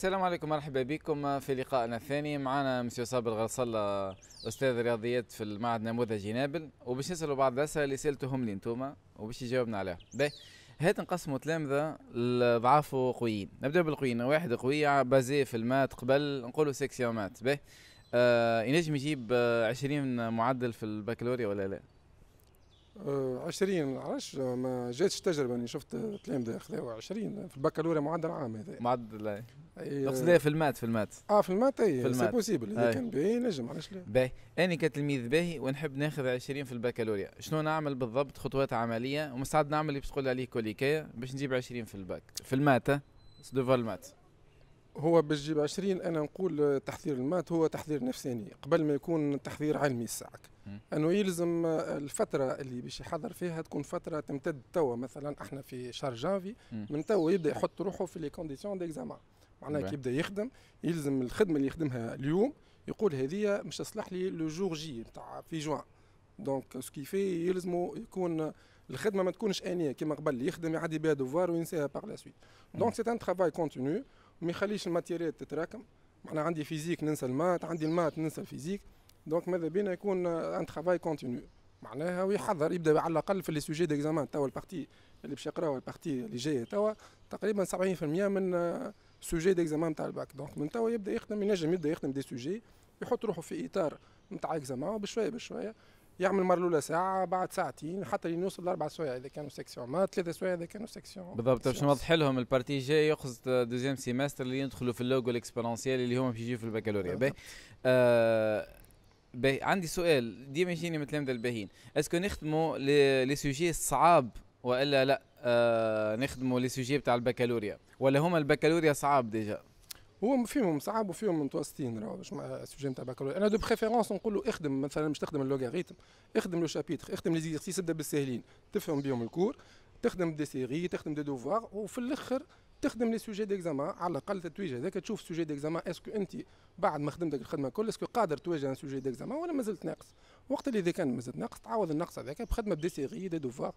السلام عليكم مرحبا بكم في لقائنا الثاني معنا مسيو صابر غرسلة استاذ رياضيات في المعهد نموذجي نابل وباش نسالوا بعض الاسئله اللي سالتهم لي انتوما وباش يجاوبنا عليها باهي هات نقسموا تلامذه لضعاف وقويين نبدا بالقويين واحد قوي بازي في المات قبل نقولوا سيكسيومات باهي آه ينجم يجيب 20 معدل في البكالوريا ولا لا؟ 20 ما نعرفش ما جاتش تجربه اني شفت تلامذه خذوا 20 في البكالوريا معدل عام هذا معدل اي تقصد آه، إيه؟ في المات في المات اه في المات اي في المات سي بوسيبل اذا كان باهي نجم علاش لا باهي انا كتلميذ باهي ونحب ناخذ 20 في البكالوريا شنو نعمل بالضبط خطوات عمليه ومستعد نعمل اللي بتقول عليه كوليكايا باش نجيب 20 في الباك في المات دوفا المات هو باش تجيب 20 انا نقول تحضير المات هو تحضير نفساني قبل ما يكون تحضير علمي ساعك انه يلزم الفتره اللي باش يحضر فيها تكون فتره تمتد توا مثلا احنا في شهر جانفي من توا يبدا يحط روحه في لي كونديسيون ديكزامان معناها كي يبدا يخدم يلزم الخدمه اللي يخدمها اليوم يقول هذه مش تصلح لي لو جور جي نتاع في جوان دونك سكي في يلزمو يكون الخدمه ما تكونش انيه كما قبل يخدم يعدي بها دوفوار وينساها باغ لا سويت دونك سي ان ترافاي كونتينيو ما يخليش الماتيريال تتراكم معناها عندي فيزيك ننسى المات عندي المات ننسى الفيزيك دونك ماذا بينا يكون ان ترافاي كونتينيو معناها ويحضر يبدا على الاقل في لي سوجي ديكزامان توا البارتي اللي باش يقراو البارتي اللي جايه توا تقريبا 70% من سوجي ديكزامان تاع الباك دونك من توا يبدا يخدم ينجم يبدا يخدم دي سوجي يحط روحه في اطار نتاع اكزامان بشويه بشويه يعمل مره الاولى ساعه بعد ساعتين حتى ينوصل يوصل لاربع سوايع اذا كانوا سيكسيون ما ثلاثه سوايع اذا كانوا سيكسيون بالضبط باش نوضح لهم البارتي جاي يقصد دوزيام سيمستر اللي يدخلوا في اللوجو الاكسبيرونسيال اللي هما يجيو في البكالوريا باهي بي... عندي سؤال ديما يجيني متلامذة الباهين اسكو نخدموا لي لي سوجي صعاب والا لا آه نخدموا لي سوجي بتاع البكالوريا ولا هما البكالوريا صعاب ديجا هو فيهم صعب وفيهم متوسطين راهو باش مع السوجي نتاع البكالوريا انا دو بريفيرونس نقول له اخدم مثلا مش تخدم اللوغاريتم اخدم لو شابيتر اخدم لي زيكسيس تبدا بالساهلين تفهم بهم الكور تخدم دي سيري تخدم دي دوفوار وفي الاخر تخدم لي سوجي ديكزامان على الاقل تتويجه هذاك تشوف سوجي ديكزامان اسكو انت بعد ما خدمتك الخدمه الكل اسكو قادر تواجه سوجي ديكزامان ولا مازلت ناقص وقت اللي اذا كان مازلت ناقص تعوض النقص هذاك بخدمه بدي سيغي دي دوفوار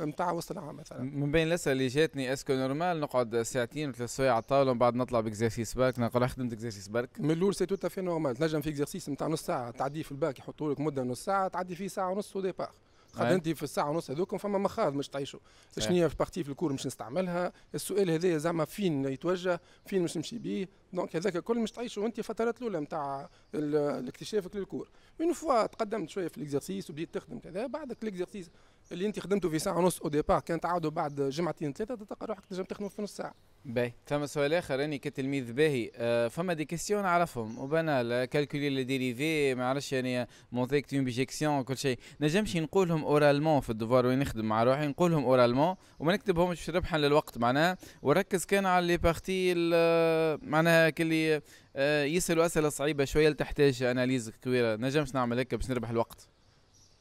نتاع وسط العام مثلا من بين الاسئله اللي جاتني اسكو نورمال نقعد ساعتين ثلاث سوايع على الطاوله ومن بعد نطلع باكزرسيس برك نقول خدمت اكزرسيس برك من الاول سي تو نورمال تنجم في اكزرسيس نتاع نص ساعه تعدي في الباك يحطوا لك مده نص ساعه تعدي فيه ساعه ونص وديبار خاطر انت في الساعه ونص هذوكم فما مخاض مش تعيشوا شنو هي بارتي في الكور مش نستعملها السؤال هذا زعما فين يتوجه فين مش نمشي بيه دونك هذاك الكل مش تعيشوا انت الفترات الاولى نتاع اكتشافك للكور اون فوا تقدمت شويه في الاكزرسيس وبديت تخدم كذا بعدك الاكزرسيس اللي انت خدمته في ساعه ونص او ديبار كان تعاودوا بعد جمعتين ثلاثه تلقى روحك تنجم تخدم في نص ساعه باهي ثم سؤال اخر راني كتلميذ باهي أه فما دي كيسيون نعرفهم وبنا كالكولي لي ديريفي ما عرفش يعني مونتيك اون بيجيكسيون وكل شيء نجمش نقولهم اورالمون في الدوفار وين نخدم مع روحي نقولهم اورالمون وما نكتبهمش ربحا للوقت معناها ونركز كان على لي بارتي آه، معناها كلي آه، يسالوا اسئله صعيبه شويه تحتاج اناليز كبيره نجمش نعمل هكا باش نربح الوقت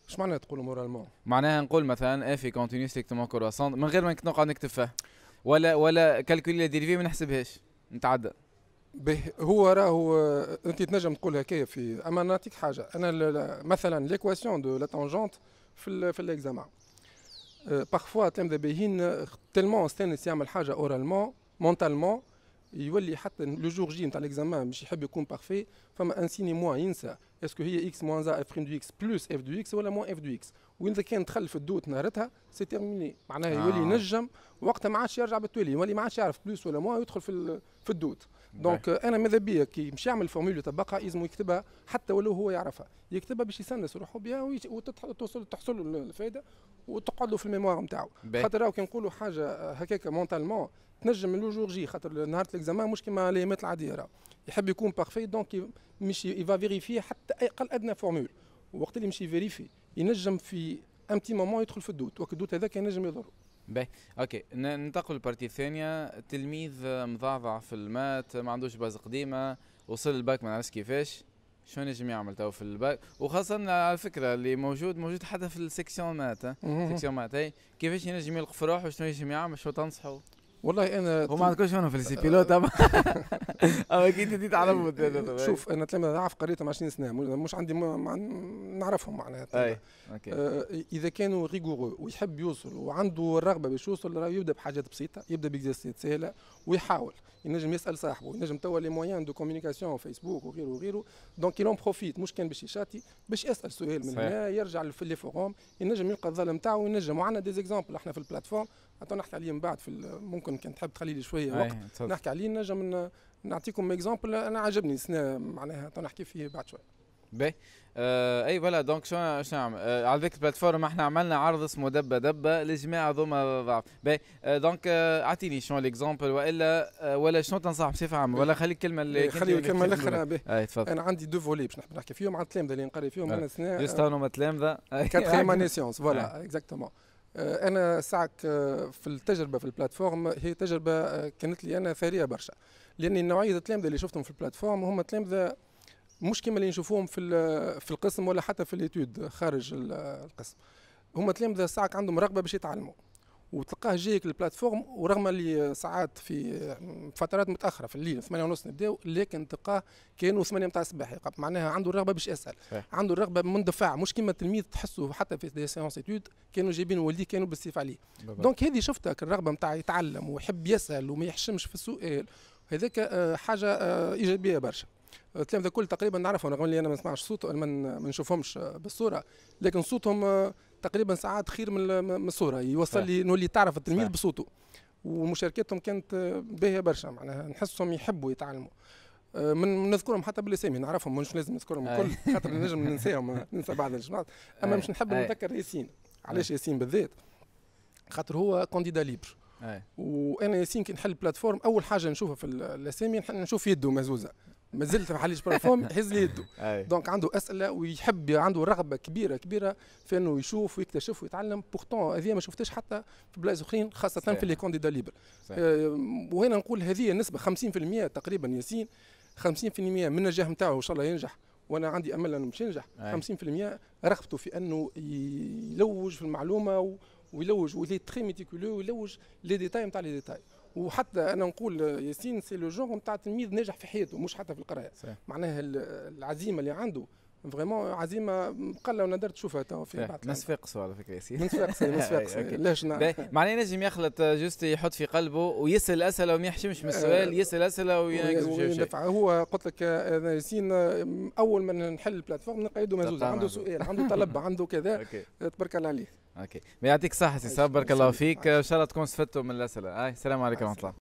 اش معناها تقول اورالمون؟ معناها نقول مثلا افي كونتينيو سيكتومون كرواسون من غير ما نقعد نكتب فيه ولا ولا كالكولي ديريفي ما نحسبهاش نتعدى به هو راهو انت تنجم تقول هكايا في اما نعطيك حاجه انا مثلا ليكواسيون دو لا تانجونت في الـ في الاكزامان بارفوا تلمذا باهين تلمون ستانس يعمل حاجه اورالمون مونتالمون يولي حتى لو جور جي نتاع ليكزامان باش يحب يكون بارفي فما ان سيني موا ينسى اسكو هي اكس موان زا اف دو اكس بلس اف دو اكس ولا موان اف دو اكس وين كان دخل في الدوت نهارتها سي تيرميني معناها يولي آه. ينجم وقتها ما عادش يرجع بالتولي يولي ما عادش يعرف بلس ولا موان يدخل في في الدوت دونك انا ماذا بيا كي باش يعمل فورمول يطبقها يلزم يكتبها حتى ولو هو يعرفها يكتبها باش يسنس روحه بها وتحصل له الفائده وتقعد له في الميموار نتاعو خاطر راهو كي نقولوا حاجه هكاك مونتالمون تنجم من لوجور جي خاطر نهار الاكزامان مش كيما الايامات العاديه راهو يحب يكون بارفي دونك مش يفا فيريفي حتى اقل ادنى فورمول وقت اللي يمشي فيريفي ينجم في ان تي مومون يدخل في الدوت وك الدوت هذاك ينجم يضر باهي اوكي ننتقل للبارتي الثانيه تلميذ مضعضع في المات ما عندوش باز قديمه وصل الباك ما نعرفش كيفاش شلون نجم يعمل تو في الباك وخاصة على فكرة اللي موجود موجود حتى في مات سكسيونات مات كيفاش ينجم يلقى في روحه شنو ينجم يعمل شو تنصحه والله انا هو ما عندكوش منهم في السي آه، بيلوت اما كي انت تعرفهم آه، آه، شوف انا تلامذة نعرف قريتهم 20 سنه مش عندي نعرفهم معناتها اذا كانوا ريغورو ويحب يوصل وعنده الرغبه باش يوصل يبدا بحاجات بسيطه يبدا باكزرسيس سهله ويحاول ينجم يسال صاحبه ينجم توا لي موان دو كوميونيكاسيون فيسبوك وغيره وغيره دونك يلون بروفيت مش كان باش يشاتي باش يسال سؤال من هنا يرجع في لي فوروم ينجم يلقى الظلم نتاعو ينجم وعندنا دي زيكزامبل احنا في البلاتفورم نحكي عليهم بعد في ممكن نجم كان تحب تخلي لي شويه وقت نحكي عليه نجم نعطيكم اكزامبل انا عجبني سنة معناها نحكي فيه بعد شويه باهي آه اي فوالا دونك شو شنو نعمل آه على ذيك البلاتفورم احنا عملنا عرض اسمه دبه دبه للجماعه هذوما ضعف باهي آه دونك آه، اعطيني آه شنو ليكزومبل والا آه ولا شنو تنصح بصفه عامه ولا خلي الكلمه اللي إيه، خلي الكلمه الاخرى باهي تفضل انا عندي دو فولي باش نحب نحكي فيهم على التلامذه اللي نقري فيهم آه. انا سنه جوست هما تلامذه كاتخيم اني سيونس فوالا اكزاكتومون آه، انا ساعك آه، في التجربه في البلاتفورم هي تجربه آه، كانت لي انا ثريه برشا لان نوعيه التلامذه اللي شفتهم في البلاتفورم هم تلامذه مش كما اللي نشوفوهم في في القسم ولا حتى في الاتيود خارج القسم هم تلامذه ساعك عندهم رغبه باش يتعلموا وتلقاه جايك البلاتفورم ورغم اللي ساعات في فترات متاخره في الليل 8 ونص نبداو لكن تلقاه كانوا 8 نتاع الصباح معناها عنده الرغبه باش يسال عنده الرغبه مندفع مش كيما التلميذ تحسه حتى في دي سيونس اتيود كانوا جايبين والديه كانوا بالسيف عليه دونك هذه شفتها الرغبه نتاع يتعلم ويحب يسال وما يحشمش في السؤال هذاك آه، حاجه آه، ايجابيه برشا التلاميذ كل تقريبا نعرفهم رغم اللي انا ما نسمعش صوتهم ما نشوفهمش بالصوره لكن صوتهم آه، تقريبا ساعات خير من الصوره يوصل لي نولي تعرف التلميذ بصوته ومشاركتهم كانت باهيه برشا معناها نحسهم يحبوا يتعلموا آه، من نذكرهم حتى بالاسامي نعرفهم مش لازم نذكرهم الكل خاطر نجم ننساهم ننسى بعض الجماعات اما مش نحب نتذكر ياسين علاش ياسين بالذات خاطر هو كانديدا ليبر وانا ياسين كي نحل بلاتفورم اول حاجه نشوفها في الاسامي نشوف يده مهزوزه ما زلت ما حليش برافون يهز لي يده دونك عنده اسئله ويحب عنده رغبه كبيره كبيره في انه يشوف ويكتشف ويتعلم بورتون هذه ما شفتهاش حتى في بلايص اخرين خاصه صحيح. في لي كونديدا ليبر أه وهنا نقول هذه نسبه 50% تقريبا ياسين 50% من النجاح نتاعو ان شاء الله ينجح وانا عندي امل انه مش ينجح 50% رغبته في انه يلوج في المعلومه ويلوج ولي تري ميتيكولو ويلوج لي ديتاي نتاع لي ديتاي وحتى انا نقول ياسين سي لو جونغ نتاع تلميذ ناجح في حياته مش حتى في القرايه معناها العزيمه اللي عنده فريمون عزيمه قله ونادر تشوفها تو في بعض فاقصوا على فكره ياسين الناس فاقصوا ليش معناها ينجم يخلط جوست يحط في قلبه ويسال اسئله وما يحشمش من آه، السؤال يسال اسئله وينقز هو قلت لك آه، ياسين آه، اول ما نحل البلاتفورم نلقى يده مزوز عنده سؤال عنده طلب عنده كذا تبارك الله عليه اوكي يعطيك الصحه سي بارك الله فيك ان شاء الله تكون استفدتوا من الاسئله السلام عليكم ورحمه الله